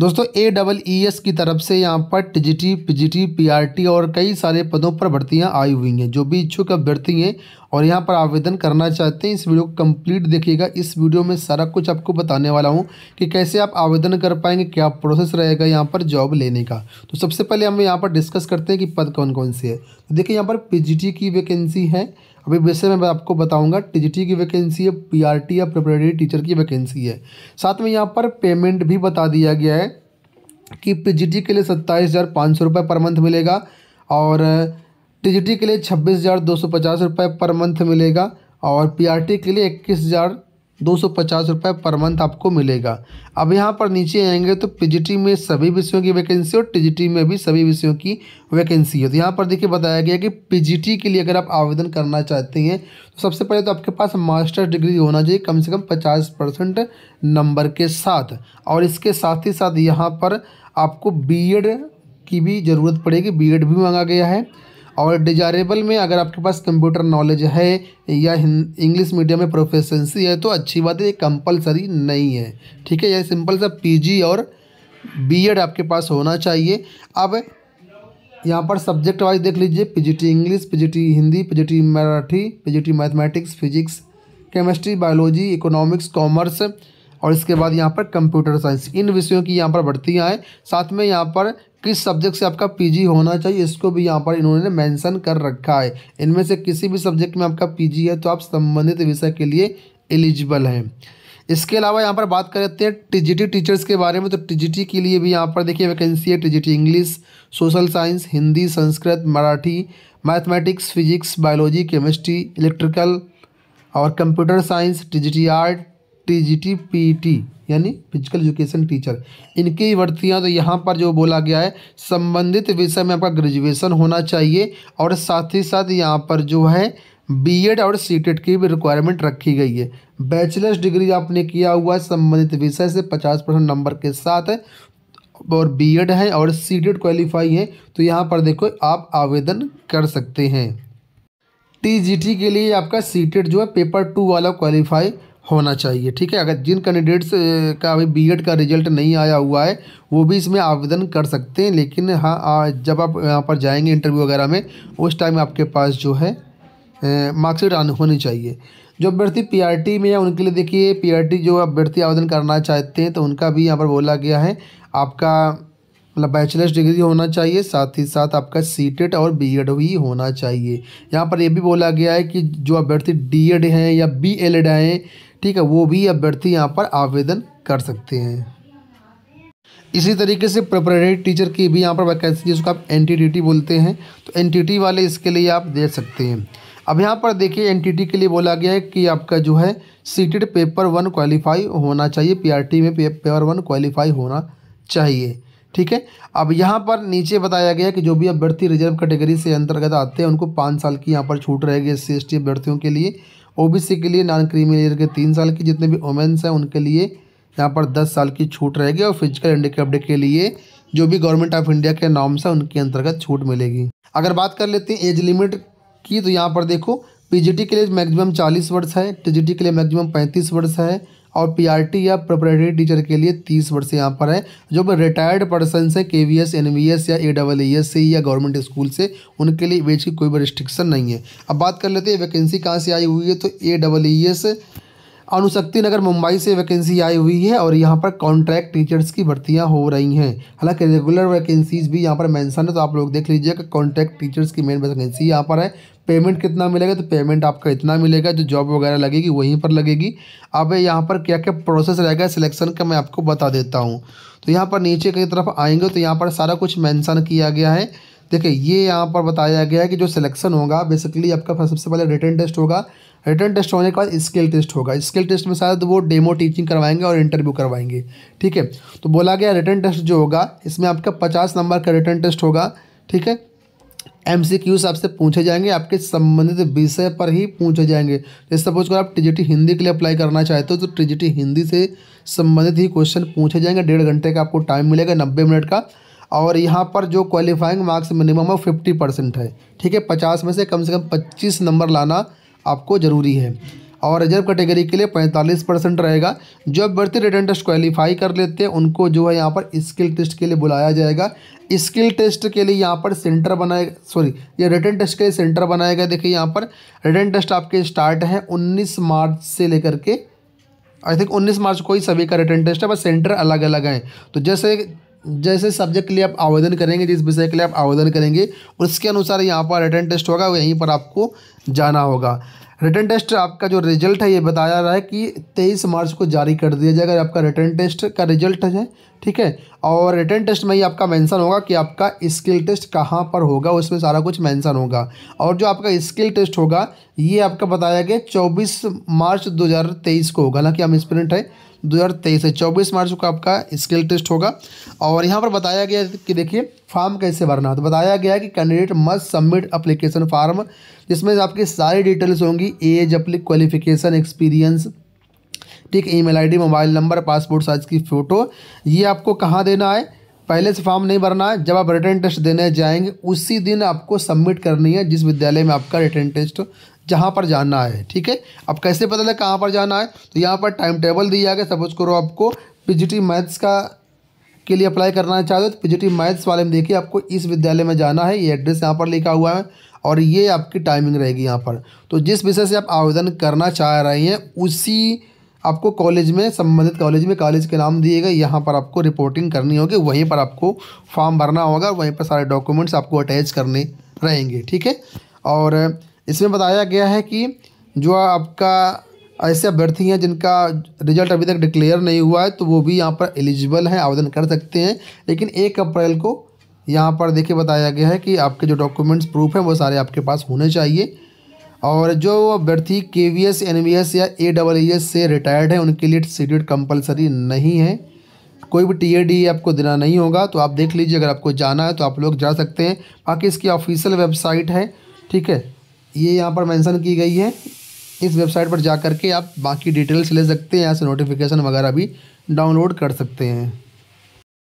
दोस्तों ए double E S की तरफ से यहाँ पर पी आर पीआरटी और कई सारे पदों पर भर्तियाँ आई हुई हैं जो भी इच्छुक अभ्यर्थी हैं और यहाँ पर आवेदन करना चाहते हैं इस वीडियो को कम्प्लीट देखिएगा इस वीडियो में सारा कुछ आपको बताने वाला हूँ कि कैसे आप आवेदन कर पाएंगे क्या प्रोसेस रहेगा यहाँ पर जॉब लेने का तो सबसे पहले हम यहाँ पर डिस्कस करते हैं कि पद कौन कौन से है तो देखिए यहाँ पर पी की वैकेंसी है अभी विषय में आपको बताऊंगा टीजीटी की वैकेंसी है पीआरटी या प्रिपरेटरी टीचर की वैकेंसी है साथ में यहाँ पर पेमेंट भी बता दिया गया है कि पीजीटी के लिए सत्ताईस हज़ार पाँच सौ रुपये पर मंथ मिलेगा और टीजीटी के लिए छब्बीस हज़ार दो सौ पचास रुपये पर मंथ मिलेगा और पीआरटी के लिए इक्कीस हज़ार दो सौ पर मंथ आपको मिलेगा अब यहाँ पर नीचे आएंगे तो पीजीटी में सभी विषयों की वैकेंसी और टीजीटी में भी सभी विषयों की वैकेंसी है तो यहाँ पर देखिए बताया गया कि पीजीटी के लिए अगर आप आवेदन करना चाहते हैं तो सबसे पहले तो आपके पास मास्टर डिग्री होना चाहिए कम से कम पचास परसेंट नंबर के साथ और इसके साथ ही साथ यहाँ पर आपको बी की भी ज़रूरत पड़ेगी बी भी मांगा गया है और डिजायरेबल में अगर आपके पास कंप्यूटर नॉलेज है या इंग्लिश मीडियम में प्रोफेसेंसी है तो अच्छी बात है ये कंपलसरी नहीं है ठीक है ये सिंपल सा पीजी और बीएड आपके पास होना चाहिए अब यहाँ पर सब्जेक्ट वाइज देख लीजिए PGT English PGT Hindi PGT Marathi PGT mathematics physics chemistry biology economics commerce और इसके बाद यहाँ पर कंप्यूटर साइंस इन विषयों की यहाँ पर भर्तियाँ हैं साथ में यहाँ पर किस सब्जेक्ट से आपका पीजी होना चाहिए इसको भी यहाँ पर इन्होंने मेंशन कर रखा है इनमें से किसी भी सब्जेक्ट में आपका पीजी है तो आप संबंधित विषय के लिए एलिजिबल हैं इसके अलावा यहाँ पर बात करते हैं टीजीटी टीचर्स के बारे में तो टीजीटी के लिए भी यहाँ पर देखिए वैकेंसी है TGT English social science Hindi Sanskrit Marathi mathematics physics biology chemistry electrical और computer science TGT art T PT e यानी फिजिकल एजुकेशन टीचर इनकी भर्तियाँ तो यहाँ पर जो बोला गया है संबंधित विषय में आपका ग्रेजुएशन होना चाहिए और साथ ही साथ यहाँ पर जो है बीएड और सीटेड e की भी रिक्वायरमेंट रखी गई है बैचलर्स डिग्री आपने किया हुआ है संबंधित विषय से पचास परसेंट नंबर के साथ है और बीएड है और सीटेड क्वालिफाई है तो यहाँ पर देखो आप आवेदन कर सकते हैं टीजीटी के लिए आपका सीटेड e जो है पेपर टू वाला क्वालिफाई होना चाहिए ठीक है अगर जिन कैंडिडेट्स का अभी बीएड का रिजल्ट नहीं आया हुआ है वो भी इसमें आवेदन कर सकते हैं लेकिन हाँ जब आप यहाँ पर जाएंगे इंटरव्यू वगैरह में उस टाइम आपके पास जो है मार्कशीट होनी चाहिए जो अभ्यर्थी पीआरटी में है उनके लिए देखिए पीआरटी जो अभ्यर्थी आवेदन करना चाहते हैं तो उनका भी यहाँ पर बोला गया है आपका मतलब बैचलर्स डिग्री होना चाहिए साथ ही साथ आपका सीटेट e और बीएड भी होना चाहिए यहाँ पर यह भी बोला गया है कि जो अभ्यर्थी डीएड हैं या बीएलएड हैं ठीक है वो भी अभ्यर्थी यहाँ पर आवेदन कर सकते हैं इसी तरीके से प्रिपरेटरी टीचर की भी यहाँ पर वैकेंसी जिसको आप एन बोलते हैं तो एन वाले इसके लिए आप दे सकते हैं अब यहाँ पर देखिए एन के लिए बोला गया है कि आपका जो है सीटेड पेपर वन क्वालिफाई होना चाहिए पी में पेपर वन क्वालिफाई होना चाहिए ठीक है अब यहाँ पर नीचे बताया गया कि जो भी अभ्यर्थी रिजर्व कैटेगरी से अंतर्गत आते हैं उनको पाँच साल की यहाँ पर छूट रहेगी एस सी अभ्यर्थियों के लिए ओबीसी के लिए नॉन क्रीमी लेयर के तीन साल की जितने भी वोमेंस हैं उनके लिए यहाँ पर दस साल की छूट रहेगी और फिजिकल हैंडीकैप्ड के लिए जो भी गवर्नमेंट ऑफ इंडिया के नाम हैं उनके अंतर्गत छूट मिलेगी अगर बात कर लेते हैं एज लिमिट की तो यहाँ पर देखो पीजीटी के लिए मैक्सिमम चालीस वर्ष है टीजीटी के लिए मैक्सिमम पैंतीस वर्ष है और पीआरटी या प्रोपरेटरी टीचर के लिए तीस वर्ष यहाँ पर है जो रिटायर्ड पर्सन है K V S N V S या ए डबल ई एस से या गवर्नमेंट स्कूल से उनके लिए वेज की कोई भी रिस्ट्रिक्शन नहीं है अब बात कर लेते हैं वैकेंसी कहाँ से आई हुई है तो A double E S Anushakti Nagar Mumbai से वैकेंसी आई हुई है और यहाँ पर कॉन्ट्रैक्ट टीचर्स की भर्तियाँ हो रही हैं हालांकि रेगुलर वैकेंसीज भी यहाँ पर मेंशन है तो आप लोग देख लीजिएगा कॉन्ट्रैक्ट टीचर्स की मेन वैकेंसी यहाँ पर है पेमेंट कितना मिलेगा तो पेमेंट आपका इतना मिलेगा जो जॉब वगैरह लगेगी वहीं पर लगेगी अब यहाँ पर क्या क्या प्रोसेस रहेगा सिलेक्शन का मैं आपको बता देता हूँ तो यहाँ पर नीचे की तरफ आएंगे तो यहाँ पर सारा कुछ मैंसन किया गया है देखिए ये यहाँ पर बताया गया है कि जो सिलेक्शन होगा बेसिकली आपका सबसे पहले रिटर्न टेस्ट होगा रिटर्न टेस्ट होने के बाद स्किल टेस्ट होगा स्किल टेस्ट में शायद वो डेमो टीचिंग करवाएंगे और इंटरव्यू करवाएंगे ठीक है तो बोला गया रिटर्न टेस्ट जो होगा इसमें आपका पचास नंबर का रिटर्न टेस्ट होगा ठीक है एम सी क्यूज आपसे पूछे जाएंगे आपके संबंधित विषय पर ही पूछे जाएंगे जैसे सपोज कर आप टी हिंदी के लिए अप्लाई करना चाहते हो तो टी हिंदी से संबंधित ही क्वेश्चन पूछे जाएंगे डेढ़ घंटे का आपको टाइम मिलेगा नब्बे मिनट का और यहाँ पर जो क्वालिफाइंग मार्क्स मिनिमम है फिफ्टी परसेंट है ठीक है पचास में से कम से कम पच्चीस नंबर लाना आपको ज़रूरी है और रिजर्व कैटेगरी के लिए पैंतालीस परसेंट रहेगा जो अभ्यर्थी रिटर्न टेस्ट क्वालिफाई कर लेते हैं उनको जो है यहाँ पर स्किल टेस्ट के लिए बुलाया जाएगा स्किल टेस्ट के लिए यहाँ पर सेंटर बनाए सॉरी ये रिटर्न टेस्ट के लिए सेंटर बनाया गया देखिए यहाँ पर रिटर्न टेस्ट आपके स्टार्ट हैं उन्नीस मार्च से लेकर के आई थिंक उन्नीस मार्च को ही सभी का रिटर्न टेस्ट है बस सेंटर अलग अलग हैं तो जैसे जैसे सब्जेक्ट के लिए आप आवेदन करेंगे जिस विषय के लिए आप आवेदन करेंगे उसके अनुसार यहाँ पर रिटर्न टेस्ट होगा यहीं पर आपको जाना होगा रिटर्न टेस्ट आपका जो रिजल्ट है ये बताया रहा है कि तेईस मार्च को जारी कर दिया जाएगा आपका रिटर्न टेस्ट का रिजल्ट है ठीक है और रिटर्न टेस्ट में ही आपका मेंशन होगा कि आपका स्किल टेस्ट कहाँ पर होगा उसमें सारा कुछ मेंशन होगा और जो आपका स्किल टेस्ट होगा ये आपका बताया गया चौबीस मार्च 2023 को होगा ना कि हम स्प्रिंट है 2023 है 24 मार्च को आपका स्किल टेस्ट होगा और यहाँ पर बताया गया कि देखिए फॉर्म कैसे भरना तो बताया गया कि candidate must submit application form जिसमें आपकी सारी डिटेल्स होंगी एज अपली क्वालिफिकेशन एक्सपीरियंस ठीक email ID mobile number passport size की फ़ोटो ये आपको कहाँ देना है पहले से फॉर्म नहीं भरना है जब आप रिटर्न टेस्ट देने जाएंगे उसी दिन आपको सबमिट करनी है जिस विद्यालय में आपका रिटर्न टेस्ट जहाँ पर जाना है ठीक है अब कैसे पता लगे कहाँ पर जाना है तो यहाँ पर टाइम टेबल दिया गया सपोज करो आपको पीजीटी मैथ्स का के लिए अप्लाई करना चाहते हो तो पीजीटी मैथ्स वाले में देखिए आपको इस विद्यालय में जाना है ये एड्रेस यहाँ पर लिखा हुआ है और ये आपकी टाइमिंग रहेगी यहाँ पर तो जिस विषय से आप आवेदन करना चाह रहे हैं उसी आपको कॉलेज में संबंधित कॉलेज में कॉलेज के नाम दिए गए यहाँ पर आपको रिपोर्टिंग करनी होगी वहीं पर आपको फॉर्म भरना होगा वहीं पर सारे डॉक्यूमेंट्स आपको अटैच करने रहेंगे ठीक है और इसमें बताया गया है कि जो आपका ऐसे अभ्यर्थी हैं जिनका रिजल्ट अभी तक डिक्लेयर नहीं हुआ है तो वो भी यहाँ पर एलिजिबल हैं आवेदन कर सकते हैं लेकिन एक अप्रैल को यहाँ पर देखिए बताया गया है कि आपके जो डॉक्यूमेंट्स प्रूफ हैं वो सारे आपके पास होने चाहिए और जो अभ्यर्थी K V S N V S या ए डबल ई एस से रिटायर्ड है उनके लिए सीटेट कंपलसरी नहीं है कोई भी टी ए डी आपको देना नहीं होगा तो आप देख लीजिए अगर आपको जाना है तो आप लोग जा सकते हैं बाकी इसकी ऑफिशियल वेबसाइट है ठीक है ये यहाँ पर मेंशन की गई है इस वेबसाइट पर जा कर के आप बाकी डिटेल्स ले सकते हैं यहाँ से नोटिफिकेशन वगैरह भी डाउनलोड कर सकते हैं